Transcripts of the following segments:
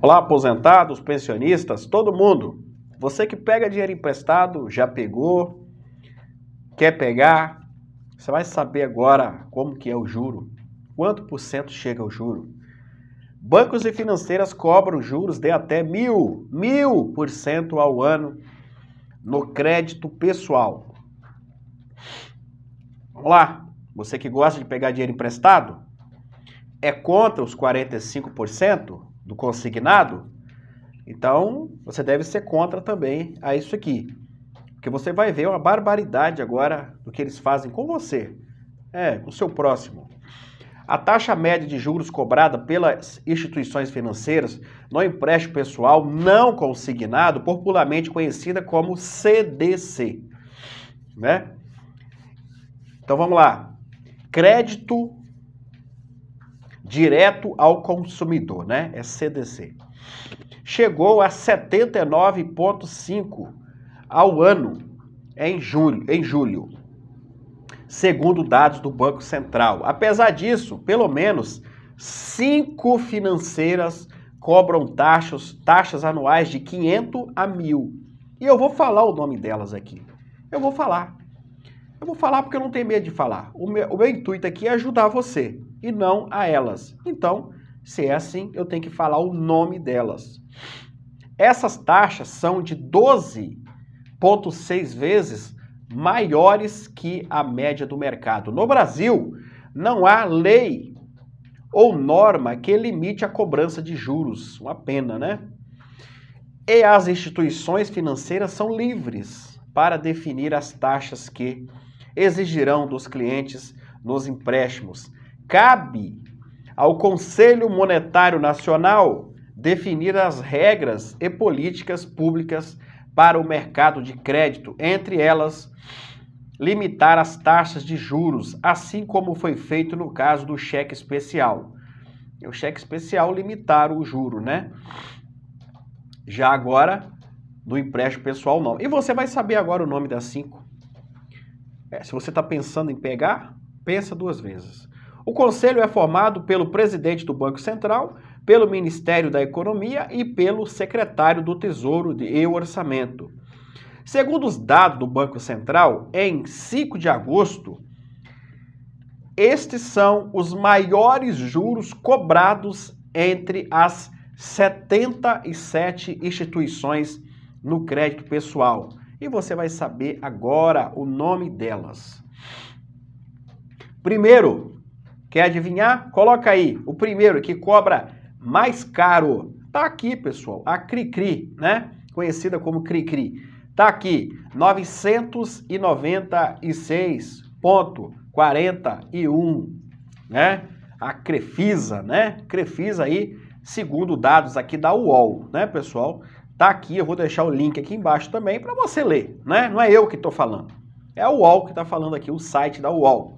Olá, aposentados, pensionistas, todo mundo. Você que pega dinheiro emprestado, já pegou, quer pegar, você vai saber agora como que é o juro. Quanto por cento chega o juro? Bancos e financeiras cobram juros de até mil, mil por cento ao ano no crédito pessoal. Vamos lá, você que gosta de pegar dinheiro emprestado, é contra os 45%? do consignado, então você deve ser contra também a isso aqui. Porque você vai ver uma barbaridade agora do que eles fazem com você, é, com o seu próximo. A taxa média de juros cobrada pelas instituições financeiras no empréstimo pessoal não consignado, popularmente conhecida como CDC, né? Então vamos lá. Crédito direto ao consumidor, né? É CDC. Chegou a 79,5 ao ano em julho, em julho, segundo dados do Banco Central. Apesar disso, pelo menos cinco financeiras cobram taxas, taxas anuais de 500 a 1.000. E eu vou falar o nome delas aqui. Eu vou falar. Eu vou falar porque eu não tenho medo de falar. O meu, o meu intuito aqui é ajudar você e não a elas. Então, se é assim, eu tenho que falar o nome delas. Essas taxas são de 12,6 vezes maiores que a média do mercado. No Brasil, não há lei ou norma que limite a cobrança de juros. Uma pena, né? E as instituições financeiras são livres para definir as taxas que exigirão dos clientes nos empréstimos, cabe ao Conselho Monetário Nacional definir as regras e políticas públicas para o mercado de crédito, entre elas limitar as taxas de juros, assim como foi feito no caso do cheque especial. O cheque especial limitaram o juro, né? Já agora, do empréstimo pessoal, não. E você vai saber agora o nome das cinco. É, se você está pensando em pegar, pensa duas vezes. O conselho é formado pelo presidente do Banco Central, pelo Ministério da Economia e pelo secretário do Tesouro e Orçamento. Segundo os dados do Banco Central, em 5 de agosto, estes são os maiores juros cobrados entre as 77 instituições no crédito pessoal. E você vai saber agora o nome delas. Primeiro, Quer adivinhar? Coloca aí o primeiro que cobra mais caro. Tá aqui, pessoal, a Cricri, né? Conhecida como Cricri. Tá aqui, 996.41, né? A Crefisa, né? Crefisa aí, segundo dados aqui da UOL, né, pessoal? Tá aqui, eu vou deixar o link aqui embaixo também para você ler, né? Não é eu que estou falando. É a UOL que está falando aqui, o site da UOL.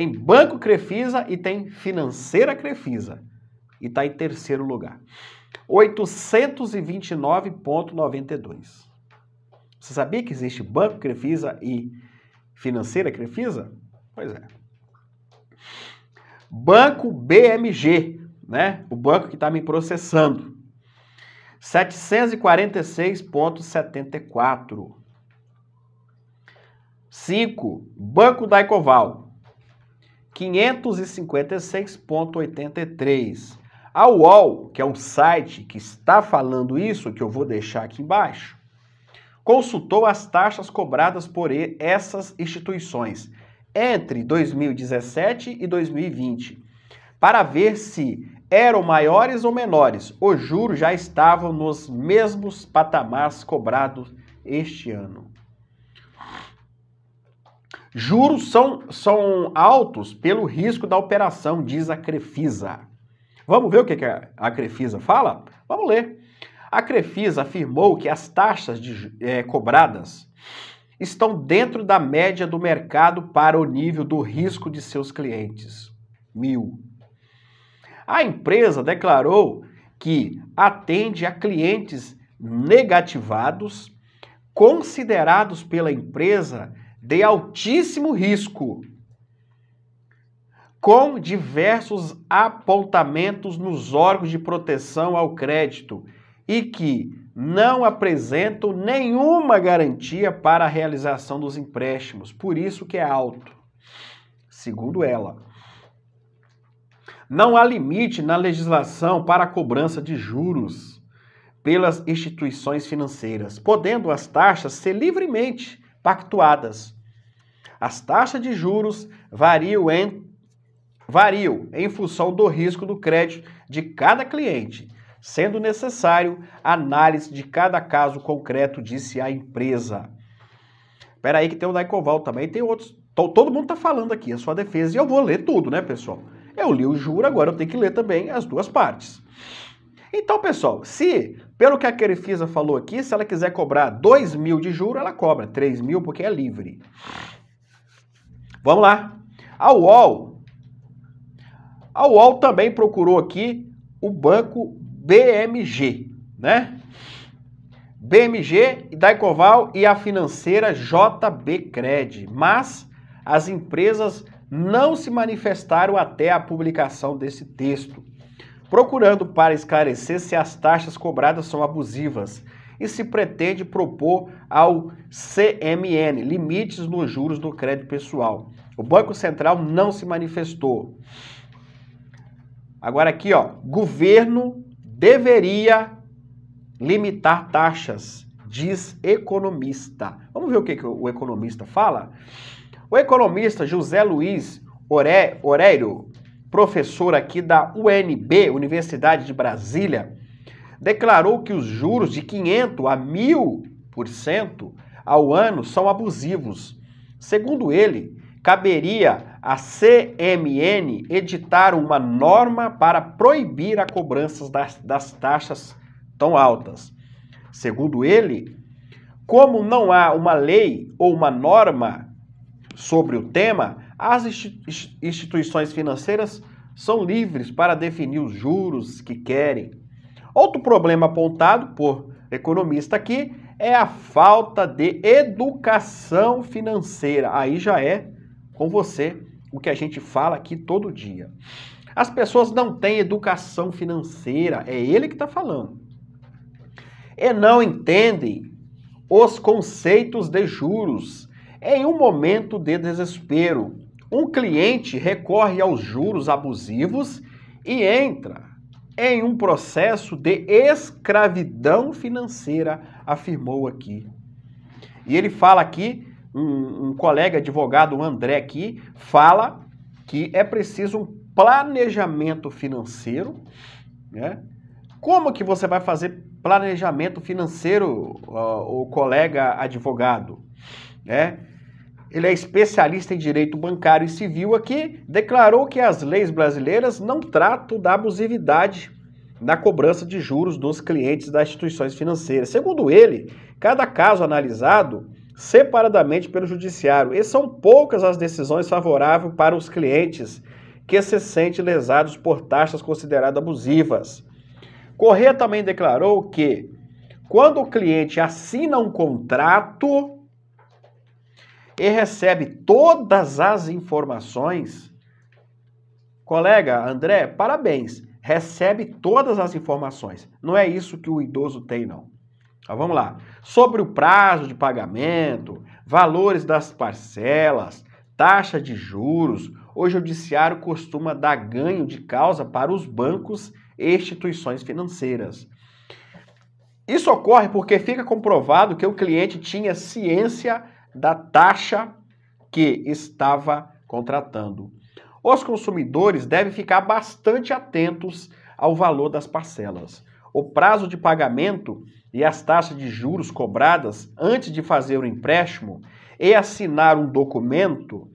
Tem Banco Crefisa e tem Financeira Crefisa. E está em terceiro lugar. 829,92. Você sabia que existe Banco Crefisa e Financeira Crefisa? Pois é. Banco BMG, né? O banco que está me processando. 746,74. 5. Banco da Ecoval. 556,83. A UOL, que é um site que está falando isso, que eu vou deixar aqui embaixo, consultou as taxas cobradas por essas instituições entre 2017 e 2020 para ver se eram maiores ou menores. Os juros já estavam nos mesmos patamares cobrados este ano. Juros são, são altos pelo risco da operação, diz a Crefisa. Vamos ver o que, a Crefisa fala? Vamos ler. A Crefisa afirmou que as taxas de, é, cobradas estão dentro da média do mercado para o nível do risco de seus clientes. Mil. A empresa declarou que atende a clientes negativados, considerados pela empresa de altíssimo risco, com diversos apontamentos nos órgãos de proteção ao crédito e que não apresentam nenhuma garantia para a realização dos empréstimos, por isso que é alto, segundo ela. Não há limite na legislação para a cobrança de juros pelas instituições financeiras, podendo as taxas ser livremente pactuadas. As taxas de juros variam em, variam em função do risco do crédito de cada cliente, sendo necessário análise de cada caso concreto, disse a empresa. Espera aí que tem o Daicoval também, tem outros. Todo mundo está falando aqui a sua defesa e eu vou ler tudo, né, pessoal? Eu li o juro, agora eu tenho que ler também as duas partes. Então, pessoal, se, pelo que a Crefisa falou aqui, se ela quiser cobrar 2 mil de juro, ela cobra 3 mil porque é livre. Vamos lá. A UOL, a UOL também procurou aqui o banco BMG, né? BMG, Daicoval e a financeira JB Cred, mas as empresas não se manifestaram até a publicação desse texto procurando para esclarecer se as taxas cobradas são abusivas e se pretende propor ao CMN limites nos juros do crédito pessoal. O Banco Central não se manifestou. Agora aqui, ó, governo deveria limitar taxas, diz economista. Vamos ver o que, que o economista fala? O economista José Luiz Oré Oreiro professor aqui da UNB, Universidade de Brasília, declarou que os juros de 500 a 1000% ao ano são abusivos. Segundo ele, caberia à CMN editar uma norma para proibir a cobrança das, das taxas tão altas. Segundo ele, como não há uma lei ou uma norma sobre o tema, as instituições financeiras são livres para definir os juros que querem. Outro problema apontado por economista aqui é a falta de educação financeira. Aí já é com você o que a gente fala aqui todo dia. As pessoas não têm educação financeira, é ele que está falando. E não entendem os conceitos de juros em um momento de desespero um cliente recorre aos juros abusivos e entra em um processo de escravidão financeira, afirmou aqui. E ele fala aqui, um, um colega advogado, o André aqui, fala que é preciso um planejamento financeiro, né? Como que você vai fazer planejamento financeiro, o colega advogado, né? ele é especialista em direito bancário e civil aqui, declarou que as leis brasileiras não tratam da abusividade na cobrança de juros dos clientes das instituições financeiras. Segundo ele, cada caso analisado separadamente pelo judiciário, e são poucas as decisões favoráveis para os clientes que se sentem lesados por taxas consideradas abusivas. Corrêa também declarou que quando o cliente assina um contrato, e recebe todas as informações, colega André, parabéns, recebe todas as informações. Não é isso que o idoso tem, não. Então, vamos lá. Sobre o prazo de pagamento, valores das parcelas, taxa de juros, o judiciário costuma dar ganho de causa para os bancos e instituições financeiras. Isso ocorre porque fica comprovado que o cliente tinha ciência da taxa que estava contratando. Os consumidores devem ficar bastante atentos ao valor das parcelas. O prazo de pagamento e as taxas de juros cobradas antes de fazer o empréstimo e assinar um documento.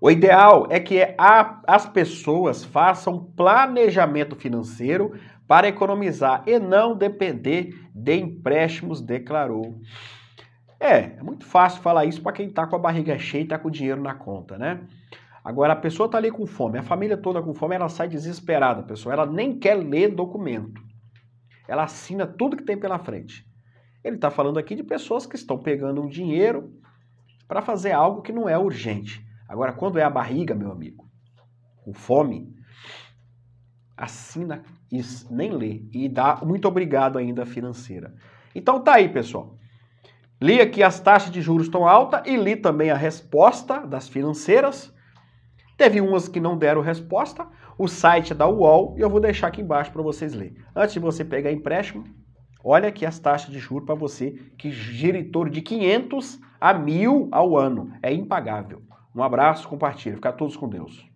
O ideal é que as pessoas façam planejamento financeiro para economizar e não depender de empréstimos, declarou. É, é muito fácil falar isso para quem está com a barriga cheia e está com o dinheiro na conta, né? Agora, a pessoa está ali com fome, a família toda com fome, ela sai desesperada, pessoal. Ela nem quer ler documento. Ela assina tudo que tem pela frente. Ele está falando aqui de pessoas que estão pegando um dinheiro para fazer algo que não é urgente. Agora, quando é a barriga, meu amigo, com fome, assina isso, nem lê. E dá muito obrigado ainda financeira. Então tá aí, pessoal. Li aqui as taxas de juros estão altas e li também a resposta das financeiras. Teve umas que não deram resposta. O site é da UOL e eu vou deixar aqui embaixo para vocês lerem. Antes de você pegar empréstimo, olha aqui as taxas de juros para você que gira em torno de 500 a 1000 ao ano. É impagável. Um abraço, compartilhe. Fica todos com Deus.